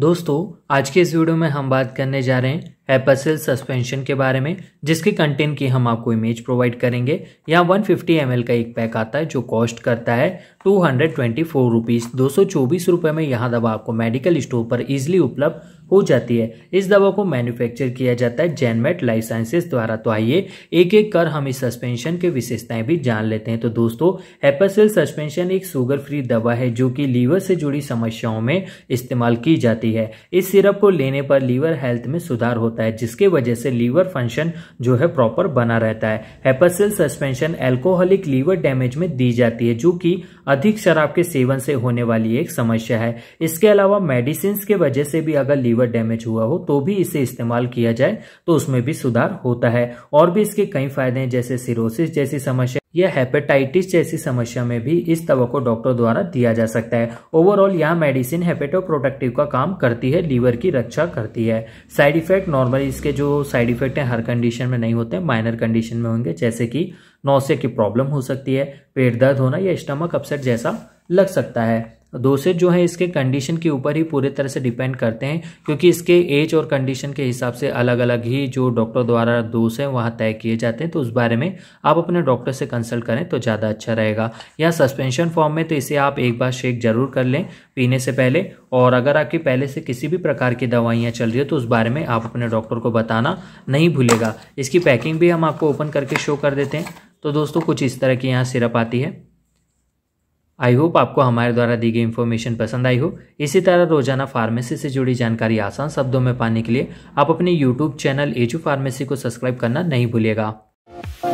दोस्तों आज के इस वीडियो में हम बात करने जा रहे हैं हैपासिल सस्पेंशन के बारे में जिसके कंटेंट की हम आपको इमेज प्रोवाइड करेंगे यहाँ 150 फिफ्टी का एक पैक आता है जो कॉस्ट करता है two hundred twenty four rupees दो सौ चौबीस रुपये में यहाँ दवा आपको मेडिकल स्टोर पर इजिली उपलब्ध हो जाती है इस दवा को मैन्युफैक्चर किया जाता है जेनमेट लाइफ साइंसेज द्वारा तो आइए एक एक कर हम इस सस्पेंशन के विशेषताएं भी जान लेते हैं तो दोस्तों एपासिल सस्पेंशन एक शुगर फ्री दवा है जो कि लीवर से जुड़ी समस्याओं में इस्तेमाल की जाती है इस सिरप को लेने पर लीवर हेल्थ में सुधार होता होता है जिसके वजह से लीवर फंक्शन जो है प्रॉपर बना रहता है हेपासिल सस्पेंशन एल्कोहलिक लीवर डैमेज में दी जाती है जो कि अधिक शराब के सेवन से होने वाली एक समस्या है इसके अलावा मेडिसिन के वजह से भी अगर लीवर डैमेज हुआ हो तो भी इसे इस्तेमाल किया जाए तो उसमें भी सुधार होता है और भी इसके कई फायदे हैं जैसे सिरोसिस जैसी समस्या यह हेपेटाइटिस जैसी समस्या में भी इस दवा को डॉक्टर द्वारा दिया जा सकता है ओवरऑल यह मेडिसिन हेपेटो प्रोटेक्टिव का काम करती है लीवर की रक्षा करती है साइड इफेक्ट नॉर्मली इसके जो साइड इफेक्ट हैं हर कंडीशन में नहीं होते माइनर कंडीशन में होंगे जैसे कि नौसे की प्रॉब्लम हो सकती है पेट दर्द होना या स्टमक अपसेट जैसा लग सकता है डोसेज जो है इसके कंडीशन के ऊपर ही पूरे तरह से डिपेंड करते हैं क्योंकि इसके एज और कंडीशन के हिसाब से अलग अलग ही जो डॉक्टर द्वारा डोस है वहाँ तय किए जाते हैं तो उस बारे में आप अपने डॉक्टर से कंसल्ट करें तो ज़्यादा अच्छा रहेगा या सस्पेंशन फॉर्म में तो इसे आप एक बार शेक जरूर कर लें पीने से पहले और अगर आपकी पहले से किसी भी प्रकार की दवाइयाँ चल रही है तो उस बारे में आप अपने डॉक्टर को बताना नहीं भूलेगा इसकी पैकिंग भी हम आपको ओपन करके शो कर देते हैं तो दोस्तों कुछ इस तरह की यहाँ सिरप आती है आई होप आपको हमारे द्वारा दी गई इन्फॉर्मेशन पसंद आई हो इसी तरह रोजाना फार्मेसी से जुड़ी जानकारी आसान शब्दों में पाने के लिए आप अपने यूट्यूब चैनल एजू फार्मेसी को सब्सक्राइब करना नहीं Oh,